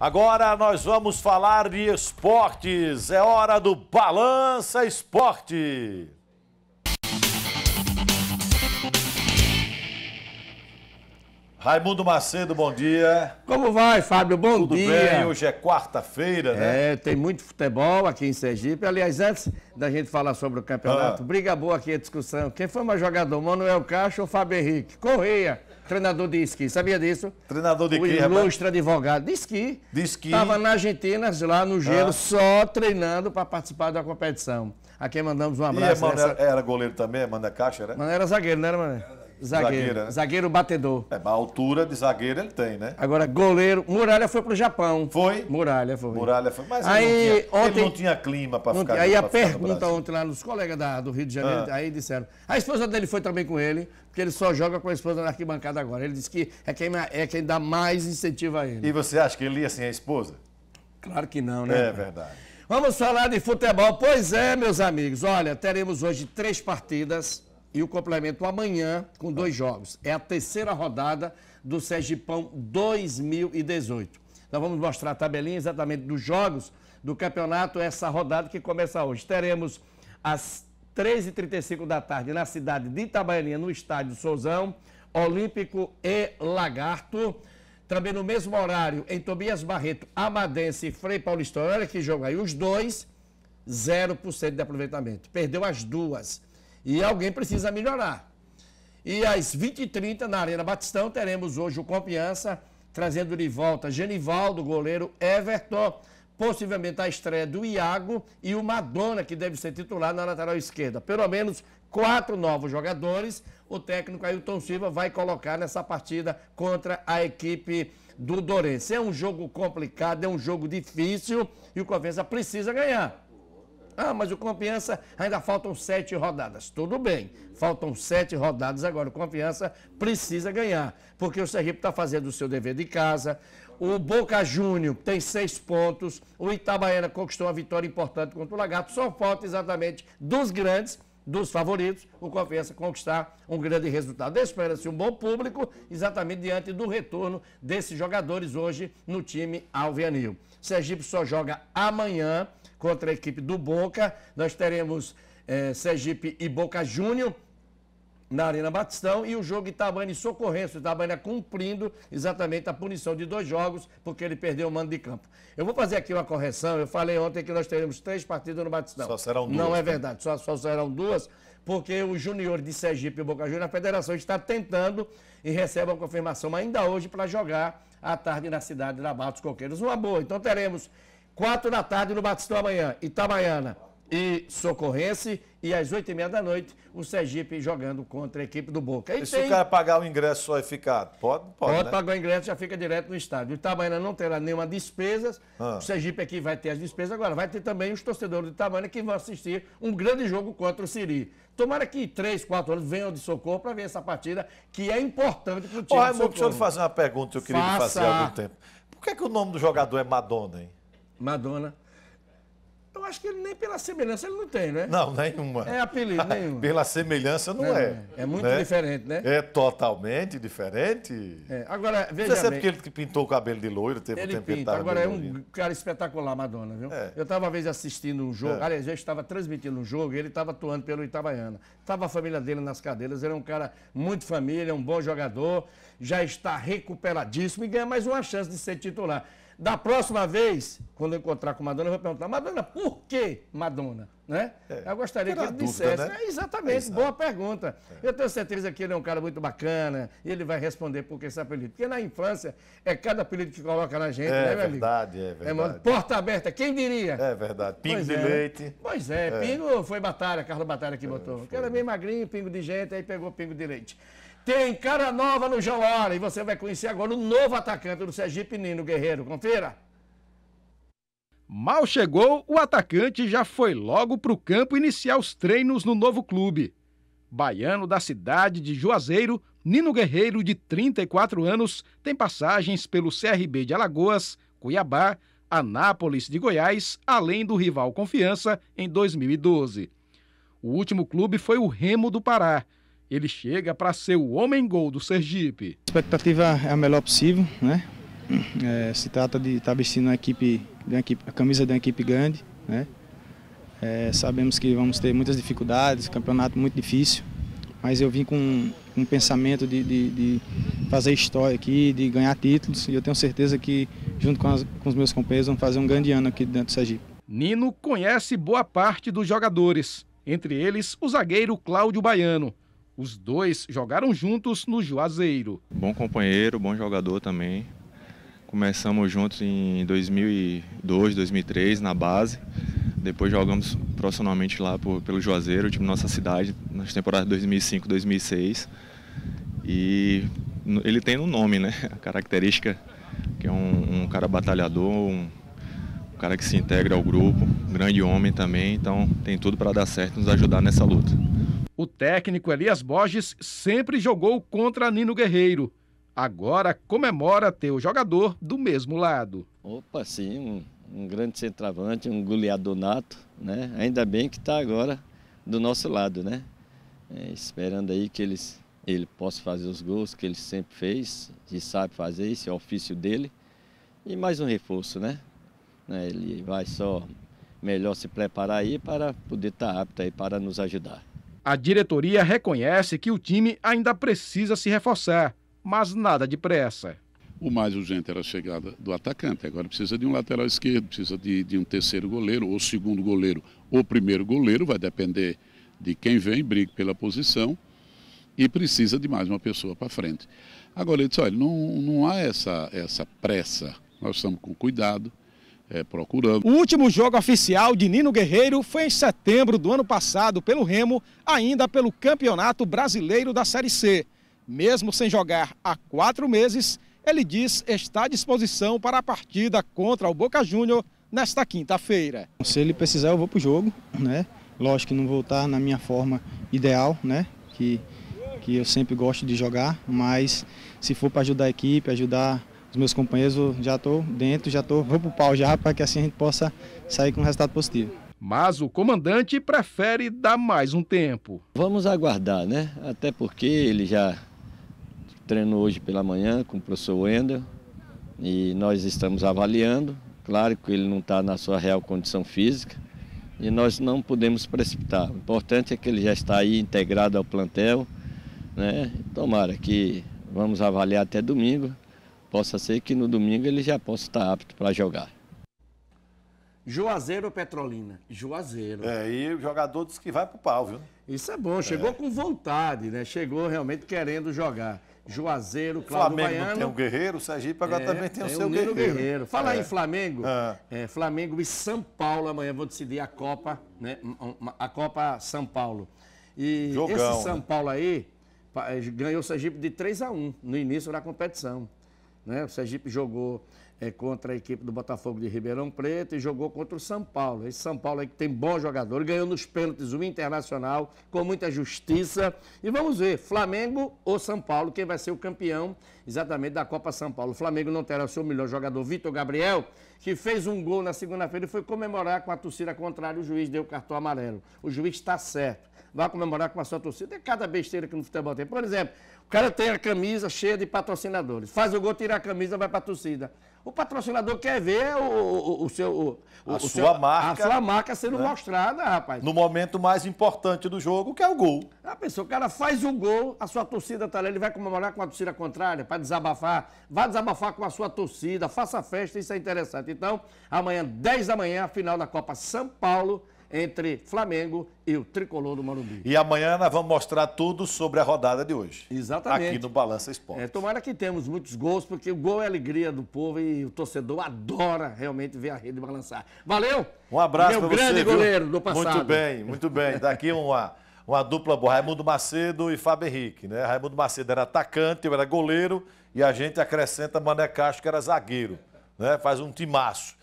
Agora nós vamos falar de esportes. É hora do Balança Esporte. Raimundo Macedo, bom dia. Como vai, Fábio? Bom Tudo dia. Tudo bem? Hoje é quarta-feira, né? É, tem muito futebol aqui em Sergipe. Aliás, antes da gente falar sobre o campeonato, ah. briga boa aqui a discussão. Quem foi mais jogador, Manuel Caixa ou Fábio Henrique? Correia treinador de esqui, sabia disso? Treinador de esqui, ilustre rapaz? advogado de esqui. De esqui. Estava na Argentina, lá no gelo, ah. só treinando para participar da competição. A quem mandamos um abraço. E Mané, era goleiro também, Mané Caixa, né? Mané era zagueiro, não era, Mané? Era Zagueiro. Né? Zagueiro batedor. É, a altura de zagueiro ele tem, né? Agora, goleiro. Muralha foi pro Japão. Foi? Muralha foi. Muralha foi. Mas aí, ele, não tinha, ontem, não tinha clima para ficar Aí a pergunta ontem lá nos colegas da, do Rio de Janeiro, ah. aí disseram. A esposa dele foi também com ele, porque ele só joga com a esposa na arquibancada agora. Ele disse que é quem, é quem dá mais incentivo a ele. E você acha que ele ia sem a esposa? Claro que não, né? É verdade. Vamos falar de futebol. Pois é, meus amigos. Olha, teremos hoje três partidas e o complemento amanhã com dois jogos. É a terceira rodada do Sergipão 2018. Nós vamos mostrar a tabelinha exatamente dos jogos do campeonato, essa rodada que começa hoje. Teremos às 13h35 da tarde na cidade de Itabaianinha, no estádio Souzão, Olímpico e Lagarto. Também no mesmo horário, em Tobias Barreto, Amadense e Frei Paulistão Olha que jogo aí, os dois, 0% de aproveitamento. Perdeu as duas. E alguém precisa melhorar. E às 20h30, na Arena Batistão, teremos hoje o Confiança, trazendo de volta Genivaldo, goleiro Everton, possivelmente a estreia do Iago e o Madonna, que deve ser titular na lateral esquerda. Pelo menos quatro novos jogadores, o técnico Ailton Silva vai colocar nessa partida contra a equipe do Dorense. É um jogo complicado, é um jogo difícil e o Confiança precisa ganhar. Ah, mas o Confiança ainda faltam sete rodadas. Tudo bem, faltam sete rodadas agora. O Confiança precisa ganhar, porque o Sergipe está fazendo o seu dever de casa. O Boca Júnior tem seis pontos. O Itabaiana conquistou uma vitória importante contra o Lagarto. Só falta exatamente dos grandes dos favoritos, o Confiança conquistar um grande resultado. Espera-se um bom público, exatamente diante do retorno desses jogadores hoje no time Alvianil. Sergipe só joga amanhã contra a equipe do Boca. Nós teremos é, Sergipe e Boca Júnior na Arena Batistão e o jogo Itabani e Itabani O é cumprindo exatamente a punição de dois jogos, porque ele perdeu o mando de campo. Eu vou fazer aqui uma correção. Eu falei ontem que nós teremos três partidas no Batistão. Só serão duas. Não é né? verdade, só, só serão duas, porque o Júnior de Sergipe e Boca Júnior, a federação está tentando e recebe a confirmação ainda hoje para jogar à tarde na cidade da Barra dos Coqueiros. Uma boa. Então teremos Quatro da tarde no Batistão amanhã, Itabaiana e Socorrense. E às oito e meia da noite, o Sergipe jogando contra a equipe do Boca. E, e tem... se o cara pagar o ingresso só e ficar? Pode, pode. Pode né? pagar o ingresso já fica direto no estádio. Itabaiana não terá nenhuma despesa. Ah. O Sergipe aqui vai ter as despesas. Agora, vai ter também os torcedores do Itabaiana que vão assistir um grande jogo contra o Siri. Tomara que três, quatro anos venham de socorro para ver essa partida, que é importante para o time. Oh, Raimundo, deixa eu fazer uma pergunta que eu queria Faça... fazer há algum tempo. Por que, é que o nome do jogador é Madonna, hein? Madonna. Eu acho que ele nem pela semelhança ele não tem, né? Não, nenhuma. É apelido, nenhum. Pela semelhança não, não é. É, é muito né? diferente, né? É totalmente diferente. É. Agora, veja Você bem. que ele pintou o cabelo de loiro, teve ele um tempo pinta. Agora é um cara espetacular, Madonna, viu? É. Eu estava uma vez assistindo um jogo, é. aliás, eu estava transmitindo um jogo e ele estava atuando pelo Itabaiana. Estava a família dele nas cadeiras, ele é um cara muito família, um bom jogador, já está recuperadíssimo e ganha mais uma chance de ser titular. Da próxima vez, quando eu encontrar com Madonna, eu vou perguntar, Madonna, por que Madonna? Né? É, eu gostaria que ele dúvida, dissesse. Né? É, exatamente, é, boa pergunta. É. Eu tenho certeza que ele é um cara muito bacana, e ele vai responder por que esse apelido. Porque na infância é cada apelido que coloca na gente, é, né, meu verdade, amigo? É verdade, é, é Porta aberta, quem diria? É verdade, pingo pois de é. leite. Pois é, pingo foi Batalha, Carlos Batalha que botou. Foi. Que era meio magrinho, pingo de gente, aí pegou pingo de leite. Tem cara nova no João Hora e você vai conhecer agora o novo atacante do Sergipe Nino Guerreiro. Confira. Mal chegou, o atacante já foi logo para o campo iniciar os treinos no novo clube. Baiano da cidade de Juazeiro, Nino Guerreiro, de 34 anos, tem passagens pelo CRB de Alagoas, Cuiabá, Anápolis de Goiás, além do rival Confiança em 2012. O último clube foi o Remo do Pará, ele chega para ser o homem-gol do Sergipe. A expectativa é a melhor possível, né? É, se trata de estar tá vestindo equipe, uma equipe, a camisa de uma equipe grande, né? É, sabemos que vamos ter muitas dificuldades, campeonato muito difícil, mas eu vim com um pensamento de, de, de, fazer história aqui, de ganhar títulos, e eu tenho certeza que, junto com, as, com os meus companheiros, vamos fazer um grande ano aqui dentro do Sergipe. Nino conhece boa parte dos jogadores, entre eles o zagueiro Cláudio Baiano. Os dois jogaram juntos no Juazeiro. Bom companheiro, bom jogador também. Começamos juntos em 2002, 2003 na base. Depois jogamos profissionalmente lá por, pelo Juazeiro, time nossa cidade, nas temporadas 2005, 2006. E ele tem um nome, né? A característica que é um, um cara batalhador, um, um cara que se integra ao grupo, um grande homem também. Então tem tudo para dar certo, nos ajudar nessa luta. O técnico Elias Borges sempre jogou contra Nino Guerreiro. Agora comemora ter o jogador do mesmo lado. Opa, sim, um, um grande centroavante, um goleador nato, né? Ainda bem que está agora do nosso lado, né? É, esperando aí que eles, ele possa fazer os gols que ele sempre fez e sabe fazer, esse é o ofício dele. E mais um reforço, né? É, ele vai só melhor se preparar aí para poder estar tá apto aí para nos ajudar. A diretoria reconhece que o time ainda precisa se reforçar, mas nada de pressa. O mais urgente era a chegada do atacante. Agora precisa de um lateral esquerdo, precisa de, de um terceiro goleiro, ou segundo goleiro, ou primeiro goleiro, vai depender de quem vem, briga pela posição. E precisa de mais uma pessoa para frente. Agora, ele disse, olha, não, não há essa, essa pressa. Nós estamos com cuidado, é, procurando. O último jogo oficial de Nino Guerreiro foi em setembro do ano passado pelo Remo, ainda pelo Campeonato Brasileiro da Série C. Mesmo sem jogar há quatro meses, ele diz estar à disposição para a partida contra o Boca Júnior nesta quinta-feira. Se ele precisar, eu vou para o jogo, né? Lógico que não vou estar na minha forma ideal, né? Que, que eu sempre gosto de jogar, mas se for para ajudar a equipe, ajudar os meus companheiros, já estou dentro, já estou, vou para o pau já, para que assim a gente possa sair com um resultado positivo. Mas o comandante prefere dar mais um tempo. Vamos aguardar, né? Até porque ele já treinou hoje pela manhã com o professor Wendel e nós estamos avaliando. Claro que ele não está na sua real condição física e nós não podemos precipitar. O importante é que ele já está aí integrado ao plantel, né? Tomara que vamos avaliar até domingo possa ser que no domingo ele já possa estar apto para jogar. Juazeiro ou Petrolina? Juazeiro. É, e o jogador disse que vai para o pau, viu? Isso é bom, chegou é. com vontade, né? Chegou realmente querendo jogar. Juazeiro, Cláudio Flamengo Baiano. Flamengo tem o um Guerreiro, Sergipe agora é, também tem, tem o seu o Guerreiro. Guerreiro. Falar é. em Flamengo, é. é. Flamengo e São Paulo amanhã vão decidir a Copa, né? A Copa São Paulo. E Jogão, esse São né? Paulo aí é, ganhou o Sergipe de 3 a 1 no início da competição. Né? O Sergipe jogou é, contra a equipe do Botafogo de Ribeirão Preto e jogou contra o São Paulo. Esse São Paulo aí que tem bom jogador, ganhou nos pênaltis o Internacional com muita justiça. E vamos ver, Flamengo ou São Paulo, quem vai ser o campeão exatamente da Copa São Paulo. O Flamengo não terá o seu melhor jogador, Vitor Gabriel, que fez um gol na segunda-feira e foi comemorar com a torcida contrária, o juiz deu o cartão amarelo. O juiz está certo vai comemorar com a sua torcida. É cada besteira que no futebol tem. Por exemplo, o cara tem a camisa cheia de patrocinadores. Faz o gol, tira a camisa, vai para a torcida. O patrocinador quer ver o, o, o seu. O, a sua seu, marca. A sua marca sendo né? mostrada, rapaz. No momento mais importante do jogo, que é o gol. A pessoa, o cara faz o gol, a sua torcida tá ali, ele vai comemorar com a torcida contrária, para desabafar. Vai desabafar com a sua torcida, faça festa, isso é interessante. Então, amanhã, 10 da manhã, final da Copa São Paulo entre Flamengo e o Tricolor do Morumbi. E amanhã nós vamos mostrar tudo sobre a rodada de hoje. Exatamente. Aqui no Balança Esporte. É, tomara que temos muitos gols, porque o gol é alegria do povo e o torcedor adora realmente ver a rede balançar. Valeu! Um abraço para você, grande viu? goleiro do passado. Muito bem, muito bem. Daqui uma... uma dupla boa, Raimundo Macedo e Fábio Henrique, né? Raimundo Macedo era atacante, eu era goleiro, e a gente acrescenta Mané Castro, que era zagueiro, né? Faz um timaço.